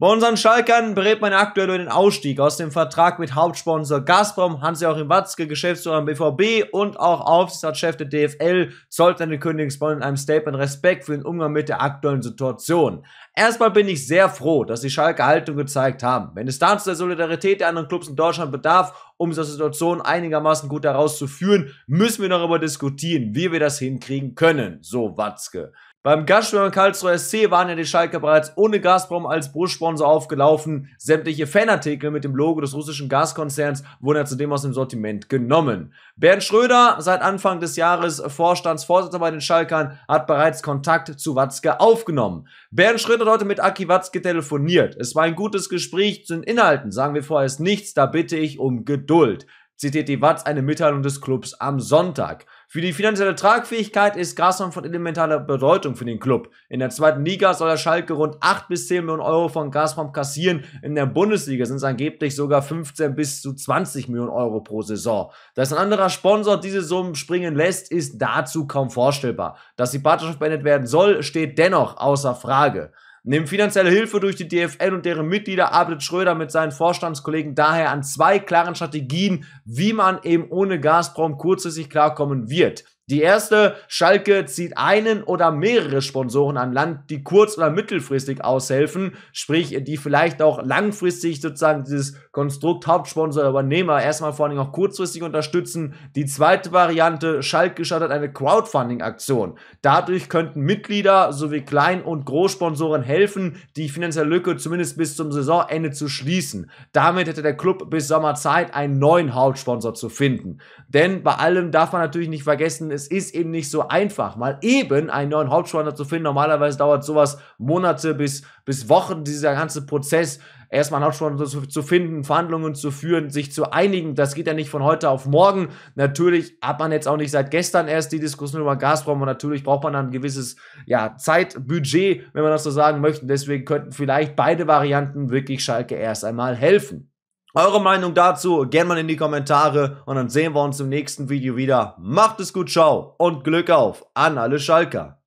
Bei unseren Schalkern berät man aktuell über den Ausstieg aus dem Vertrag mit Hauptsponsor Gazprom. Hans-Joachim Watzke, Geschäftsführer beim BVB und auch Aufsichtsratschef der DFL, sollte eine Königsbonn in einem Statement Respekt für den Umgang mit der aktuellen Situation. Erstmal bin ich sehr froh, dass die Schalker Haltung gezeigt haben. Wenn es dazu der Solidarität der anderen Clubs in Deutschland bedarf um diese Situation einigermaßen gut herauszuführen, müssen wir darüber diskutieren, wie wir das hinkriegen können, so Watzke. Beim Gastspiel Karlsruher SC waren ja die Schalker bereits ohne Gazprom als Brustsponsor aufgelaufen. Sämtliche Fanartikel mit dem Logo des russischen Gaskonzerns wurden ja zudem aus dem Sortiment genommen. Bernd Schröder, seit Anfang des Jahres Vorstandsvorsitzender bei den Schalkern, hat bereits Kontakt zu Watzke aufgenommen. Bernd Schröder hat heute mit Aki Watzke telefoniert. Es war ein gutes Gespräch zu den Inhalten, sagen wir vorerst nichts, da bitte ich um Geduld zitiert die Watz eine Mitteilung des Clubs am Sonntag. Für die finanzielle Tragfähigkeit ist Grasmann von elementaler Bedeutung für den Club. In der zweiten Liga soll der Schalke rund 8 bis 10 Millionen Euro von Gazprom kassieren. In der Bundesliga sind es angeblich sogar 15 bis zu 20 Millionen Euro pro Saison. Dass ein anderer Sponsor diese Summen springen lässt, ist dazu kaum vorstellbar. Dass die Partnerschaft beendet werden soll, steht dennoch außer Frage. Neben finanzieller Hilfe durch die DFL und deren Mitglieder arbeitet Schröder mit seinen Vorstandskollegen daher an zwei klaren Strategien, wie man eben ohne Gazprom kurzfristig klarkommen wird. Die erste, Schalke zieht einen oder mehrere Sponsoren an Land, die kurz- oder mittelfristig aushelfen, sprich, die vielleicht auch langfristig sozusagen dieses Konstrukt Hauptsponsor Übernehmer erstmal vor allem auch kurzfristig unterstützen. Die zweite Variante, Schalke startet eine Crowdfunding-Aktion. Dadurch könnten Mitglieder sowie Klein- und Großsponsoren helfen, die finanzielle Lücke zumindest bis zum Saisonende zu schließen. Damit hätte der Club bis Sommer Zeit, einen neuen Hauptsponsor zu finden. Denn bei allem darf man natürlich nicht vergessen, es ist eben nicht so einfach, mal eben einen neuen Hauptsponsor zu finden. Normalerweise dauert sowas Monate bis, bis Wochen, dieser ganze Prozess, erstmal einen Hauptsponsor zu, zu finden, Verhandlungen zu führen, sich zu einigen. Das geht ja nicht von heute auf morgen. Natürlich hat man jetzt auch nicht seit gestern erst die Diskussion über Gazprom und natürlich braucht man dann ein gewisses ja, Zeitbudget, wenn man das so sagen möchte. Deswegen könnten vielleicht beide Varianten wirklich Schalke erst einmal helfen. Eure Meinung dazu gerne mal in die Kommentare und dann sehen wir uns im nächsten Video wieder. Macht es gut, ciao und Glück auf an alle Schalker.